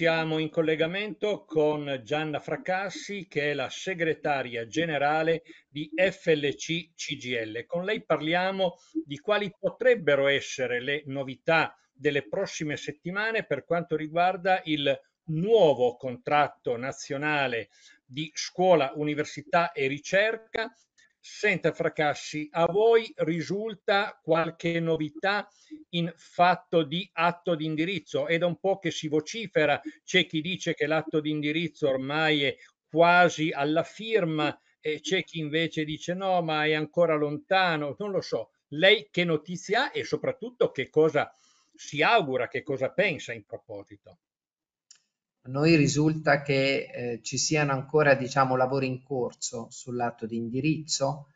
Siamo in collegamento con Gianna Fracassi, che è la segretaria generale di FLC CGL. Con lei parliamo di quali potrebbero essere le novità delle prossime settimane per quanto riguarda il nuovo contratto nazionale di scuola, università e ricerca Senta Fracassi, a voi risulta qualche novità in fatto di atto di indirizzo? È da un po' che si vocifera, c'è chi dice che l'atto di indirizzo ormai è quasi alla firma e c'è chi invece dice no, ma è ancora lontano, non lo so. Lei che notizie ha e soprattutto che cosa si augura, che cosa pensa in proposito? noi risulta che eh, ci siano ancora diciamo, lavori in corso sull'atto di indirizzo.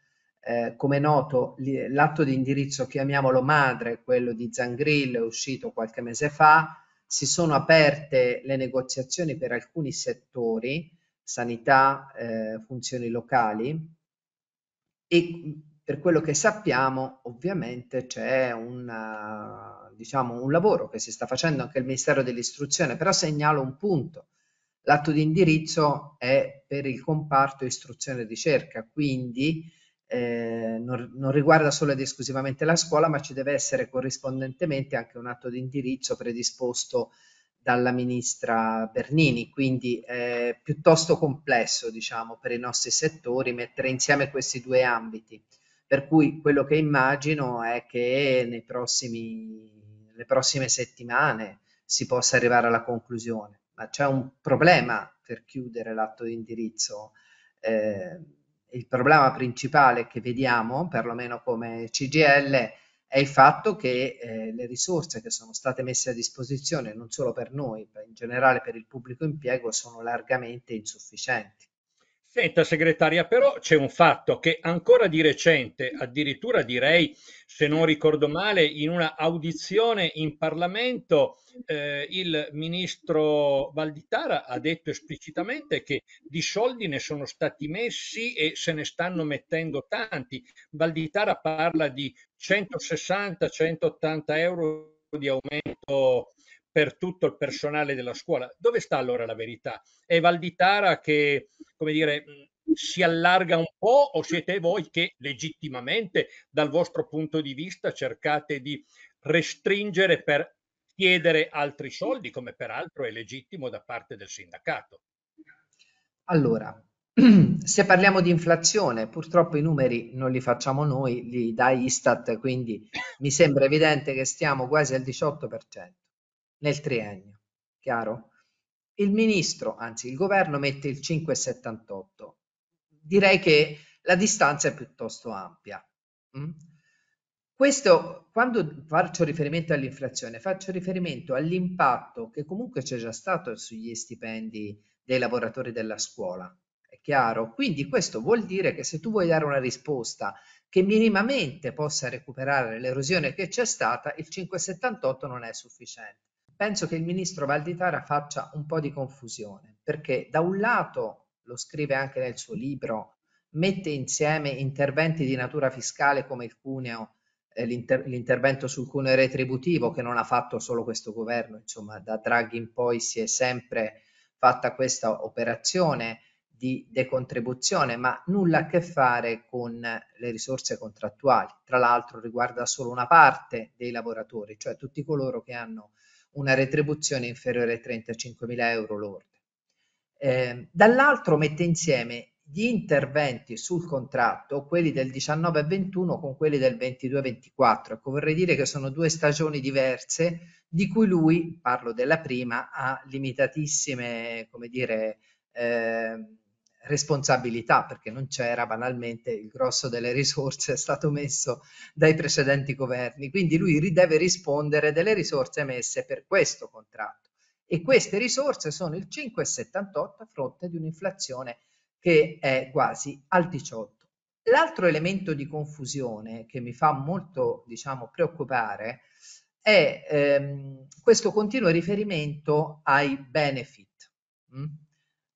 Eh, come noto l'atto di indirizzo, chiamiamolo madre, quello di Zangrillo, è uscito qualche mese fa, si sono aperte le negoziazioni per alcuni settori, sanità, eh, funzioni locali, e per quello che sappiamo, ovviamente c'è una, eh, diciamo, un lavoro che si sta facendo anche il Ministero dell'Istruzione, però segnalo un punto. L'atto di indirizzo è per il comparto istruzione e ricerca, quindi eh, non, non, riguarda solo ed esclusivamente la scuola, ma ci deve essere corrispondentemente anche un atto di indirizzo predisposto dalla ministra Bernini, quindi è eh, piuttosto complesso diciamo, per i nostri settori mettere insieme questi due ambiti. Per cui quello che immagino è che prossimi, nelle prossime settimane si possa arrivare alla conclusione, ma c'è un problema per chiudere l'atto di indirizzo. Eh, il problema principale che vediamo, perlomeno come CGL, è il fatto che eh, le risorse che sono state messe a disposizione, non solo per noi, ma in generale per il pubblico impiego, sono largamente insufficienti. Senta segretaria, però c'è un fatto che ancora di recente, addirittura direi, se non ricordo male, in una audizione in Parlamento eh, il ministro Valditara ha detto esplicitamente che di soldi ne sono stati messi e se ne stanno mettendo tanti. Valditara parla di 160-180 euro di aumento per tutto il personale della scuola. Dove sta allora la verità? È Valditara che, come dire, si allarga un po' o siete voi che legittimamente dal vostro punto di vista cercate di restringere per chiedere altri soldi, come peraltro è legittimo da parte del sindacato? Allora, se parliamo di inflazione, purtroppo i numeri non li facciamo noi, li dà Istat, quindi mi sembra evidente che stiamo quasi al 18% nel triennio. Chiaro? Il ministro, anzi il governo, mette il 5,78. Direi che la distanza è piuttosto ampia. Mm? Questo, quando faccio riferimento all'inflazione, faccio riferimento all'impatto che comunque c'è già stato sugli stipendi dei lavoratori della scuola. È chiaro? Quindi questo vuol dire che se tu vuoi dare una risposta che minimamente possa recuperare l'erosione che c'è stata, il 5,78 non è sufficiente penso che il ministro Valditara faccia un po' di confusione, perché da un lato, lo scrive anche nel suo libro, mette insieme interventi di natura fiscale come il cuneo, eh, l'inter- l'intervento sul cuneo retributivo che non ha fatto solo questo governo, insomma da Draghi in poi si è sempre fatta questa operazione di decontribuzione, ma nulla a che fare con le risorse contrattuali. Tra l'altro riguarda solo una parte dei lavoratori, cioè tutti coloro che hanno una retribuzione inferiore ai 35.000 euro lordi. Eh, dall'altro mette insieme gli interventi sul contratto, quelli del 19-21 con quelli del 22-24. Ecco, vorrei dire che sono due stagioni diverse di cui lui, parlo della prima, ha limitatissime, come dire, eh, responsabilità perché non c'era banalmente il grosso delle risorse è stato messo dai precedenti governi quindi lui deve rispondere delle risorse messe per questo contratto e queste risorse sono il 5,78 a fronte di un'inflazione che è quasi al 18 l'altro elemento di confusione che mi fa molto diciamo preoccupare è ehm, questo continuo riferimento ai benefit mh, mm,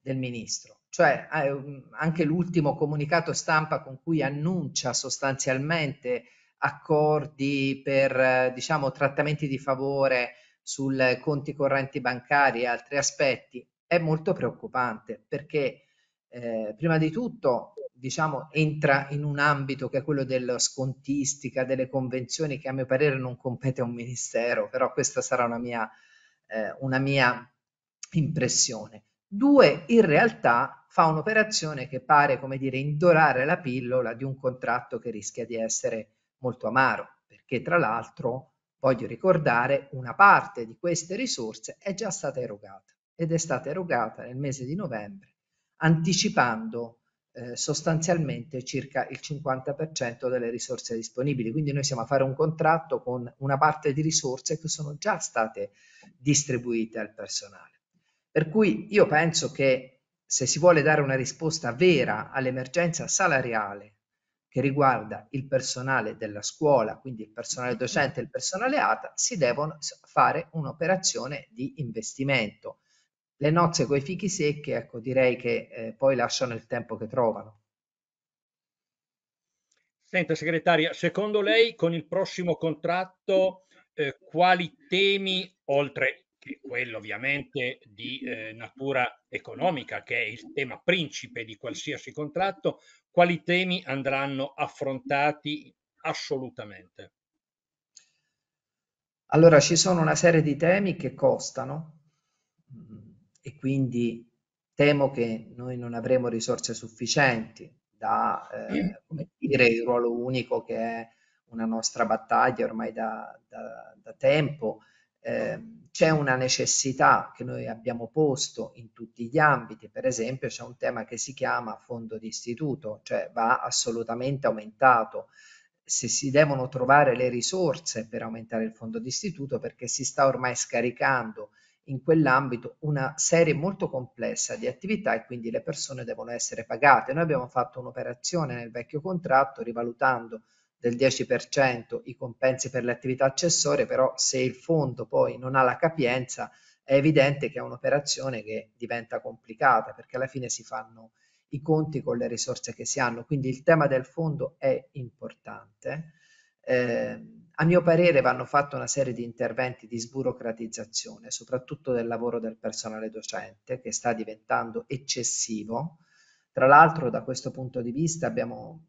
del ministro cioè anche l'ultimo comunicato stampa con cui annuncia sostanzialmente accordi per diciamo, trattamenti di favore sul conti correnti bancari e altri aspetti è molto preoccupante perché eh, prima di tutto diciamo, entra in un ambito che è quello della scontistica, delle convenzioni che a mio parere non compete a un ministero, però questa sarà una mia, eh, una mia impressione. Due in realtà fa un'operazione che pare, come dire, indorare la pillola di un contratto che rischia di essere molto amaro, perché tra l'altro, voglio ricordare, una parte di queste risorse è già stata erogata ed è stata erogata nel mese di novembre, anticipando eh, sostanzialmente circa il 50% delle risorse disponibili. Quindi noi siamo a fare un contratto con una parte di risorse che sono già state distribuite al personale. Per cui io penso che se si vuole dare una risposta vera all'emergenza salariale che riguarda il personale della scuola, quindi il personale docente e il personale ATA, si devono fare un'operazione di investimento. Le nozze coi fichi secchi, ecco, direi che eh, poi lasciano il tempo che trovano. Senta segretaria, secondo lei con il prossimo contratto eh, quali temi, oltre quello ovviamente di eh, natura economica, che è il tema principe di qualsiasi contratto, quali temi andranno affrontati assolutamente? Allora, ci sono una serie di temi che costano mm, e quindi temo che noi non avremo risorse sufficienti da, eh, come dire, il ruolo unico che è una nostra battaglia ormai da, da, da tempo eh, c'è una necessità che noi abbiamo posto in tutti gli ambiti, per esempio c'è un tema che si chiama fondo di istituto, cioè va assolutamente aumentato se si devono trovare le risorse per aumentare il fondo di istituto perché si sta ormai scaricando in quell'ambito una serie molto complessa di attività e quindi le persone devono essere pagate. Noi abbiamo fatto un'operazione nel vecchio contratto rivalutando del 10% i compensi per le attività accessorie, però se il fondo poi non ha la capienza è evidente che è un'operazione che diventa complicata perché alla fine si fanno i conti con le risorse che si hanno, quindi il tema del fondo è importante. Eh, a mio parere vanno fatte una serie di interventi di sburocratizzazione, soprattutto del lavoro del personale docente che sta diventando eccessivo. Tra l'altro da questo punto di vista abbiamo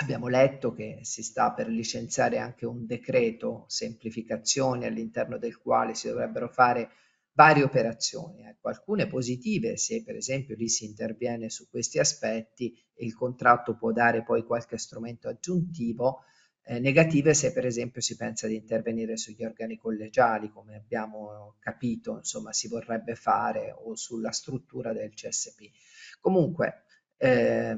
Abbiamo letto che si sta per licenziare anche un decreto semplificazione all'interno del quale si dovrebbero fare varie operazioni, ecco, alcune positive se per esempio lì si interviene su questi aspetti e il contratto può dare poi qualche strumento aggiuntivo, eh, negative se per esempio si pensa di intervenire sugli organi collegiali come abbiamo capito insomma si vorrebbe fare o sulla struttura del CSP. Comunque eh,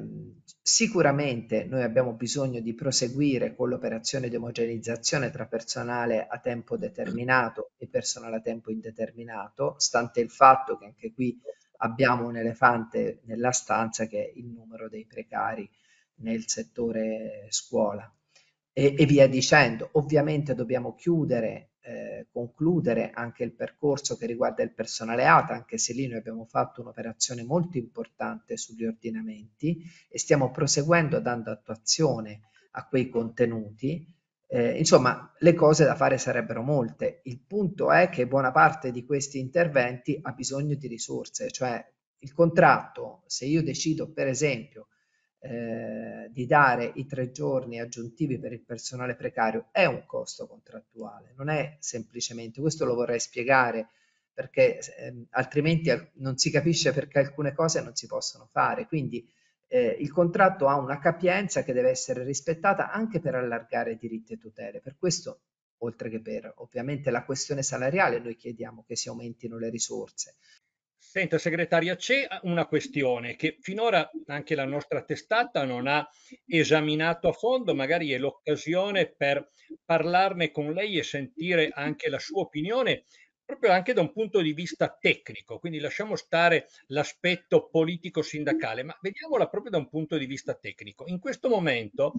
sicuramente noi abbiamo bisogno di proseguire con l'operazione di omogenizzazione tra personale a tempo determinato e personale a tempo indeterminato, stante il fatto che anche qui abbiamo un elefante nella stanza che è il numero dei precari nel settore scuola. E, e via dicendo, ovviamente dobbiamo chiudere eh, concludere anche il percorso che riguarda il personale ATA, anche se lì noi abbiamo fatto un'operazione molto importante sugli ordinamenti e stiamo proseguendo dando attuazione a quei contenuti. Eh, insomma, le cose da fare sarebbero molte. Il punto è che buona parte di questi interventi ha bisogno di risorse, cioè il contratto, se io decido per esempio eh, di dare i tre giorni aggiuntivi per il personale precario è un costo contrattuale, non è semplicemente, questo lo vorrei spiegare perché eh, altrimenti non si capisce perché alcune cose non si possono fare, quindi eh, il contratto ha una capienza che deve essere rispettata anche per allargare diritti e tutele, per questo oltre che per ovviamente la questione salariale noi chiediamo che si aumentino le risorse, Senta, segretaria, c'è una questione che finora anche la nostra testata non ha esaminato a fondo, magari è l'occasione per parlarne con lei e sentire anche la sua opinione, proprio anche da un punto di vista tecnico, quindi lasciamo stare l'aspetto politico-sindacale, ma vediamola proprio da un punto di vista tecnico. In questo momento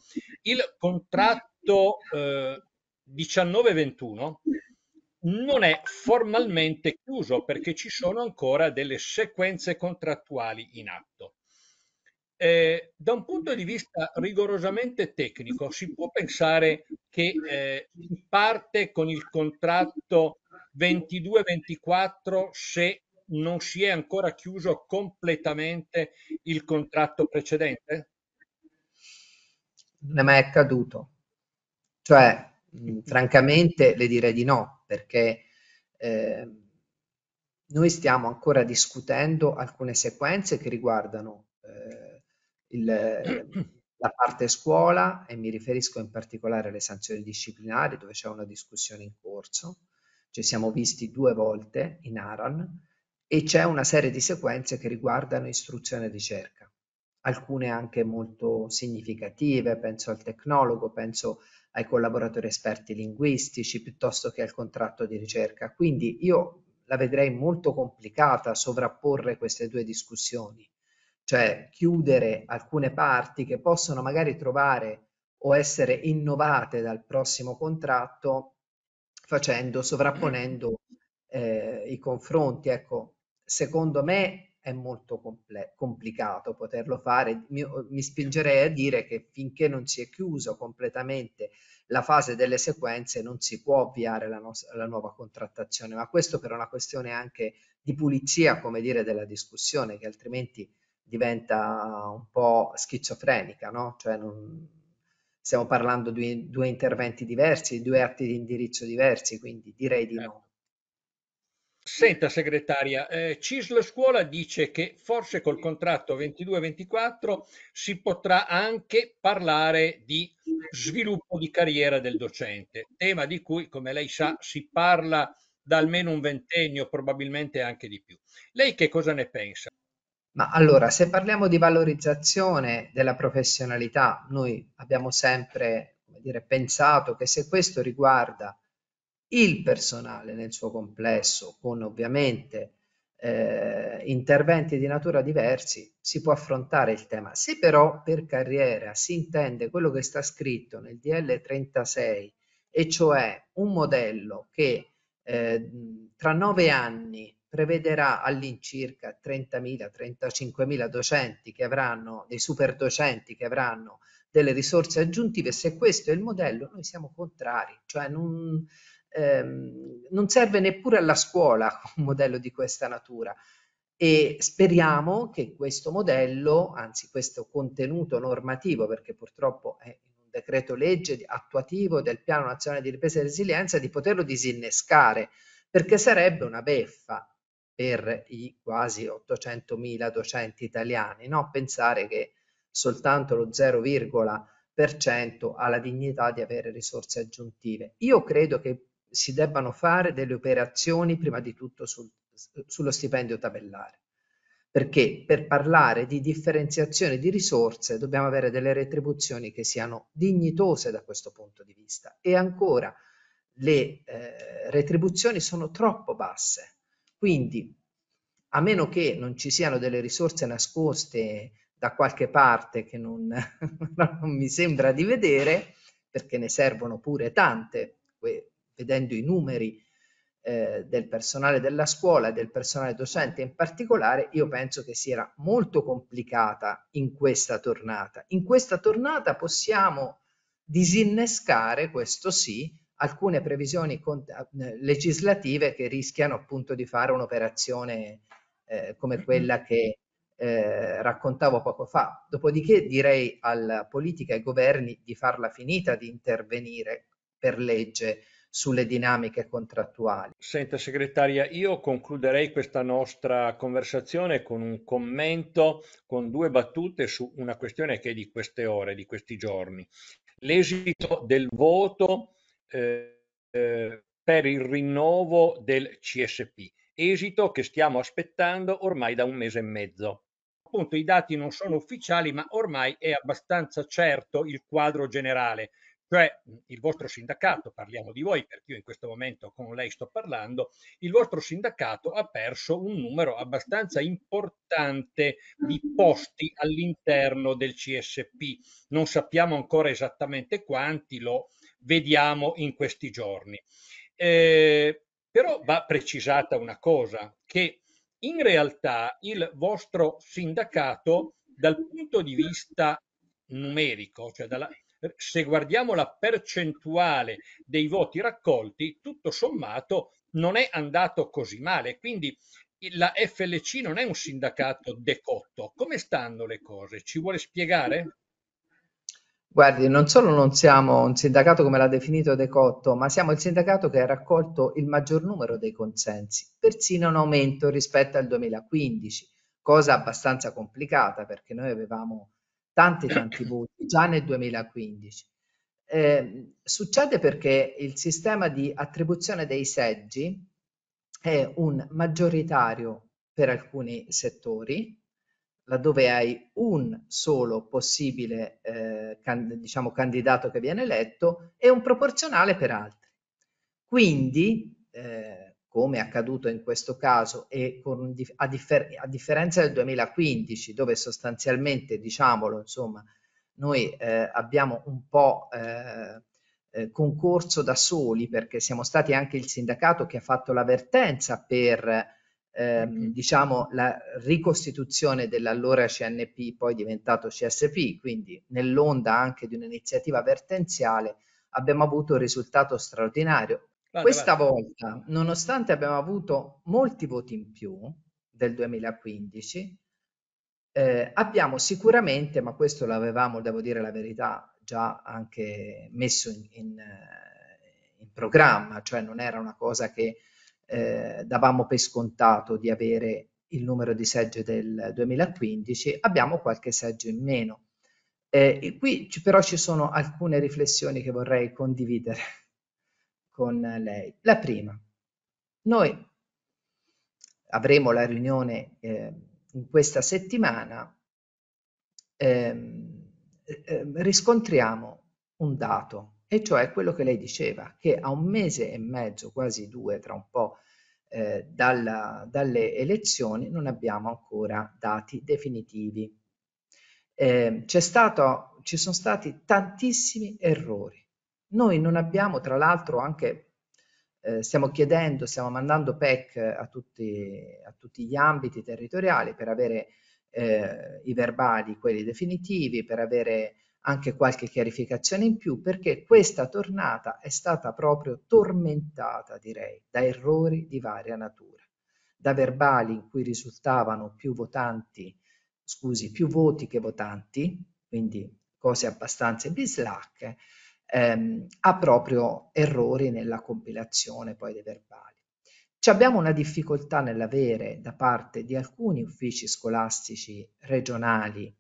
il contratto eh, 19-21 non è formalmente chiuso perché ci sono ancora delle sequenze contrattuali in atto. Eh, da un punto di vista rigorosamente tecnico si può pensare che eh, si parte con il contratto 22-24 se non si è ancora chiuso completamente il contratto precedente? Non è mai accaduto. Cioè, mm. francamente le direi di no, perché eh, noi stiamo ancora discutendo alcune sequenze che riguardano eh, il, la parte scuola e mi riferisco in particolare alle sanzioni disciplinari dove c'è una discussione in corso, ci siamo visti due volte in Aran e c'è una serie di sequenze che riguardano istruzione e ricerca alcune anche molto significative, penso al tecnologo, penso ai collaboratori esperti linguistici piuttosto che al contratto di ricerca. Quindi io la vedrei molto complicata sovrapporre queste due discussioni, cioè chiudere alcune parti che possono magari trovare o essere innovate dal prossimo contratto facendo, sovrapponendo eh, i confronti. Ecco, secondo me è molto comple- complicato poterlo fare. Mi, mi, spingerei a dire che finché non si è chiuso completamente la fase delle sequenze non si può avviare la, no- la nuova contrattazione, ma questo per una questione anche di pulizia, come dire, della discussione, che altrimenti diventa un po' schizofrenica, no? Cioè non... stiamo parlando di due interventi diversi, di due atti di indirizzo diversi, quindi direi di no. Certo. Senta segretaria, eh, CISL Scuola dice che forse col contratto 22-24 si potrà anche parlare di sviluppo di carriera del docente, tema di cui, come lei sa, si parla da almeno un ventennio, probabilmente anche di più. Lei che cosa ne pensa? Ma allora, se parliamo di valorizzazione della professionalità, noi abbiamo sempre dire, pensato che se questo riguarda il personale nel suo complesso, con ovviamente eh, interventi di natura diversi, si può affrontare il tema. Se però per carriera si intende quello che sta scritto nel DL36, e cioè un modello che eh, tra nove anni prevederà all'incirca 30.000-35.000 docenti che avranno, dei super docenti che avranno delle risorse aggiuntive, se questo è il modello noi siamo contrari, cioè non, ehm, non serve neppure alla scuola un modello di questa natura e speriamo che questo modello, anzi questo contenuto normativo, perché purtroppo è un decreto legge attuativo del Piano Nazionale di Ripresa e Resilienza, di poterlo disinnescare, perché sarebbe una beffa per i quasi 800.000 docenti italiani, no? pensare che soltanto lo 0,% ha la dignità di avere risorse aggiuntive. Io credo che si debbano fare delle operazioni prima di tutto sul, sullo stipendio tabellare. Perché per parlare di differenziazione di risorse dobbiamo avere delle retribuzioni che siano dignitose da questo punto di vista. E ancora, le eh, retribuzioni sono troppo basse. Quindi, a meno che non ci siano delle risorse nascoste da qualche parte che non, non mi sembra di vedere, perché ne servono pure tante, vedendo i numeri eh, del personale della scuola e del personale docente in particolare, io penso che si era molto complicata in questa tornata. In questa tornata possiamo disinnescare, questo sì, alcune previsioni eh, legislative che rischiano appunto di fare un'operazione eh, come mm-hmm. quella che eh, raccontavo poco fa. Dopodiché direi alla politica e ai governi di farla finita di intervenire per legge sulle dinamiche contrattuali. Senta segretaria, io concluderei questa nostra conversazione con un commento, con due battute su una questione che è di queste ore, di questi giorni. L'esito del voto eh, eh per il rinnovo del CSP, esito che stiamo aspettando ormai da un mese e mezzo. Appunto i dati non sono ufficiali, ma ormai è abbastanza certo il quadro generale, cioè il vostro sindacato, parliamo di voi perché io in questo momento con lei sto parlando, il vostro sindacato ha perso un numero abbastanza importante di posti all'interno del CSP, non sappiamo ancora esattamente quanti, lo vediamo in questi giorni. Eh, però va precisata una cosa, che in realtà il vostro sindacato dal punto di vista numerico, cioè dalla, se guardiamo la percentuale dei voti raccolti, tutto sommato non è andato così male. Quindi la FLC non è un sindacato decotto. Come stanno le cose? Ci vuole spiegare? Guardi, non solo non siamo un sindacato come l'ha definito Decotto, ma siamo il sindacato che ha raccolto il maggior numero dei consensi, persino un aumento rispetto al 2015, cosa abbastanza complicata perché noi avevamo tanti tanti voti già nel 2015. Eh, succede perché il sistema di attribuzione dei seggi è un maggioritario per alcuni settori, laddove hai un solo possibile eh, can, diciamo, candidato che viene eletto e un proporzionale per altri. Quindi eh, come è accaduto in questo caso, e con, a, differ, a, differenza del 2015, dove sostanzialmente, diciamolo, insomma, noi eh, abbiamo un po' eh, eh, concorso da soli, perché siamo stati anche il sindacato che ha fatto l'avvertenza per ehm, mm-hmm. diciamo, la ricostituzione dell'allora CNP, poi diventato CSP, quindi nell'onda anche di un'iniziativa avvertenziale, abbiamo avuto un risultato straordinario Vale, Questa vale. volta, nonostante abbiamo avuto molti voti in più del 2015, eh, abbiamo sicuramente, ma questo l'avevamo, devo dire la verità, già anche messo in, in, eh, in programma, cioè non era una cosa che eh, davamo per scontato di avere il numero di seggi del 2015, abbiamo qualche seggio in meno. Eh, qui però ci sono alcune riflessioni che vorrei condividere con lei. La prima, noi avremo la riunione eh, in questa settimana, eh, riscontriamo un dato, e cioè quello che lei diceva, che a un mese e mezzo, quasi due, tra un po', eh, dalla, dalle elezioni non abbiamo ancora dati definitivi. Eh, stato, ci sono stati tantissimi errori noi non abbiamo, tra l'altro, anche eh, stiamo chiedendo, stiamo mandando PEC a tutti, a tutti gli ambiti territoriali per avere eh, i verbali, quelli definitivi, per avere anche qualche chiarificazione in più, perché questa tornata è stata proprio tormentata, direi, da errori di varia natura, da verbali in cui risultavano più votanti, scusi, più voti che votanti, quindi cose abbastanza bislacche, ehm, ha proprio errori nella compilazione poi dei verbali. Ci abbiamo una difficoltà nell'avere da parte di alcuni uffici scolastici regionali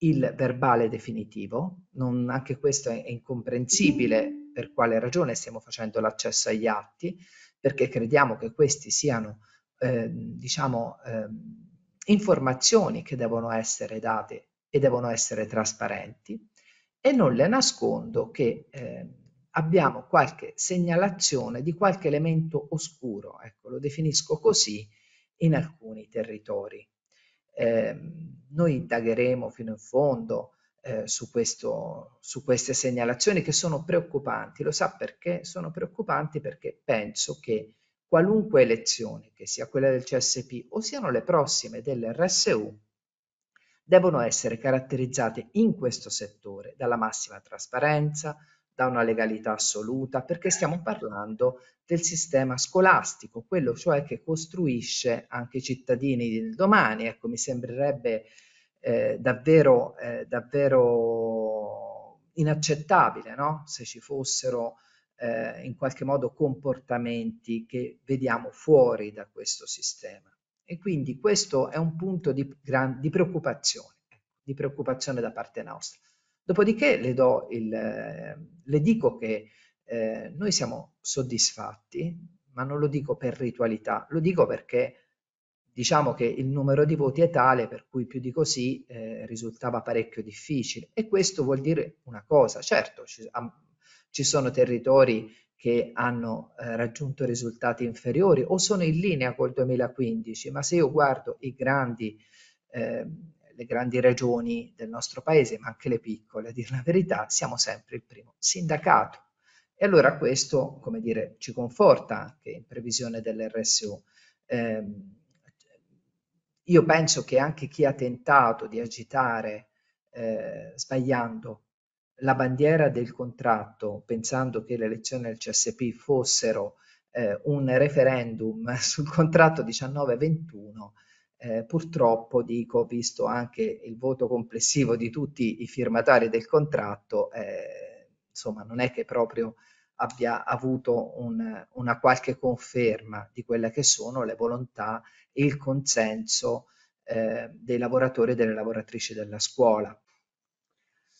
il verbale definitivo, non, anche questo è, è incomprensibile per quale ragione stiamo facendo l'accesso agli atti, perché crediamo che questi siano eh, diciamo, eh, informazioni che devono essere date e devono essere trasparenti e non le nascondo che eh, abbiamo qualche segnalazione di qualche elemento oscuro, ecco, lo definisco così, in alcuni territori. Eh, noi indagheremo fino in fondo eh, su, questo, su queste segnalazioni che sono preoccupanti. Lo sa perché? Sono preoccupanti perché penso che qualunque elezione, che sia quella del CSP o siano le prossime dell'RSU, devono essere caratterizzate in questo settore dalla massima trasparenza, da una legalità assoluta, perché stiamo parlando del sistema scolastico, quello cioè che costruisce anche i cittadini del domani. Ecco, mi sembrerebbe eh, davvero, eh, davvero inaccettabile no? se ci fossero eh, in qualche modo comportamenti che vediamo fuori da questo sistema. E quindi questo è un punto di, gran, di preoccupazione, di preoccupazione da parte nostra. Dopodiché le, il, ehm, le dico che eh, noi siamo soddisfatti, ma non lo dico per ritualità, lo dico perché diciamo che il numero di voti è tale per cui più di così eh, risultava parecchio difficile. E questo vuol dire una cosa, certo ci, am, ci sono territori che hanno eh, raggiunto risultati inferiori o sono in linea col 2015, ma se io guardo i grandi, eh, le grandi regioni del nostro paese, ma anche le piccole, a dire la verità, siamo sempre il primo sindacato. E allora questo, come dire, ci conforta anche in previsione dell'RSU. Eh, io penso che anche chi ha tentato di agitare eh, sbagliando la bandiera del contratto, pensando che le elezioni del CSP fossero eh, un referendum sul contratto 19-21, eh, purtroppo dico, visto anche il voto complessivo di tutti i firmatari del contratto, eh, insomma non è che proprio abbia avuto un, una qualche conferma di quelle che sono le volontà e il consenso eh, dei lavoratori e delle lavoratrici della scuola.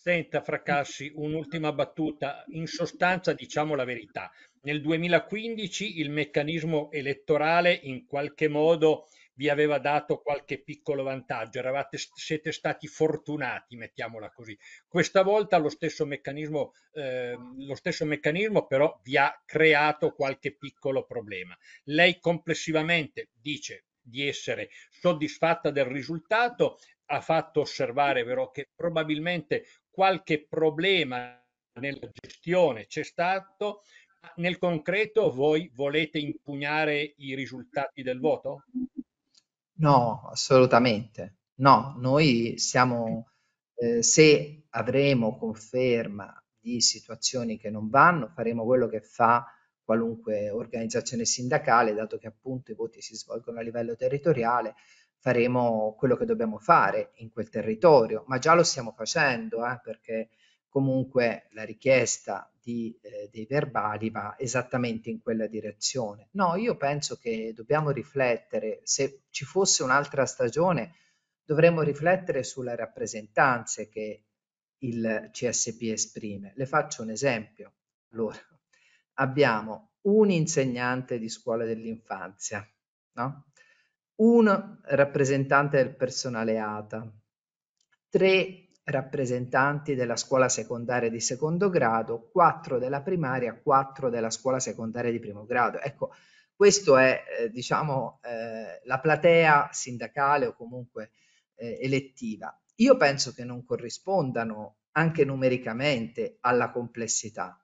Senta Fracassi, un'ultima battuta. In sostanza diciamo la verità. Nel 2015 il meccanismo elettorale in qualche modo vi aveva dato qualche piccolo vantaggio, Eravate, siete stati fortunati, mettiamola così. Questa volta lo stesso, meccanismo, eh, lo stesso meccanismo però vi ha creato qualche piccolo problema. Lei complessivamente dice di essere soddisfatta del risultato, ha fatto osservare però che probabilmente qualche problema nella gestione c'è stato, nel concreto voi volete impugnare i risultati del voto? No, assolutamente. No, noi siamo, eh, se avremo conferma di situazioni che non vanno, faremo quello che fa qualunque organizzazione sindacale, dato che appunto i voti si svolgono a livello territoriale, faremo quello che dobbiamo fare in quel territorio, ma già lo stiamo facendo eh, perché comunque la richiesta di, eh, dei verbali va esattamente in quella direzione. No, io penso che dobbiamo riflettere, se ci fosse un'altra stagione dovremmo riflettere sulle rappresentanze che il CSP esprime. Le faccio un esempio. Allora, abbiamo un insegnante di scuola dell'infanzia, no? un rappresentante del personale ATA, tre rappresentanti della scuola secondaria di secondo grado, quattro della primaria, quattro della scuola secondaria di primo grado. Ecco, questa è eh, diciamo, eh, la platea sindacale o comunque eh, elettiva. Io penso che non corrispondano anche numericamente alla complessità.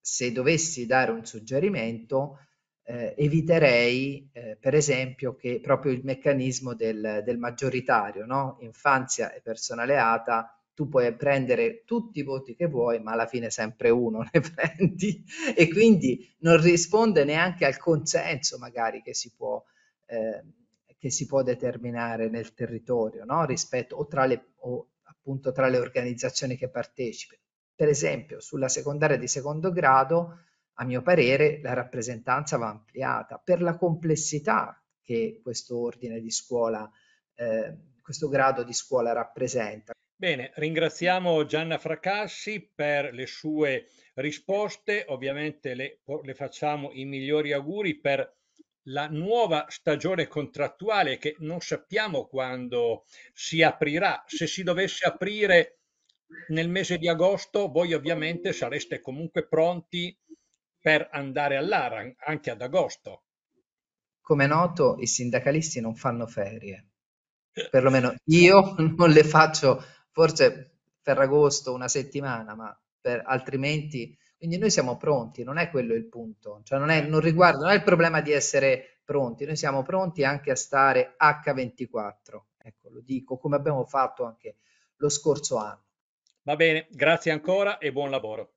Se dovessi dare un suggerimento, eh, eviterei eh, per esempio che proprio il meccanismo del, del maggioritario, no? infanzia e personale ATA, tu puoi prendere tutti i voti che vuoi, ma alla fine sempre uno ne prendi e quindi non risponde neanche al consenso magari che si può, eh, che si può determinare nel territorio no? rispetto o, tra le, o appunto tra le organizzazioni che partecipano. Per esempio sulla secondaria di secondo grado a mio parere la rappresentanza va ampliata per la complessità che questo ordine di scuola, eh, questo grado di scuola rappresenta. Bene, ringraziamo Gianna Fracassi per le sue risposte, ovviamente le, le facciamo i migliori auguri per la nuova stagione contrattuale che non sappiamo quando si aprirà. Se si dovesse aprire nel mese di agosto, voi ovviamente sareste comunque pronti per andare all'Aran anche ad agosto. Come è noto, i sindacalisti non fanno ferie. Eh. Perlomeno io non le faccio, forse per agosto una settimana, ma per, altrimenti... Quindi noi siamo pronti, non è quello il punto. Cioè non, è, eh. non riguarda, non è il problema di essere pronti, noi siamo pronti anche a stare H24. Ecco, lo dico, come abbiamo fatto anche lo scorso anno. Va bene, grazie ancora e buon lavoro.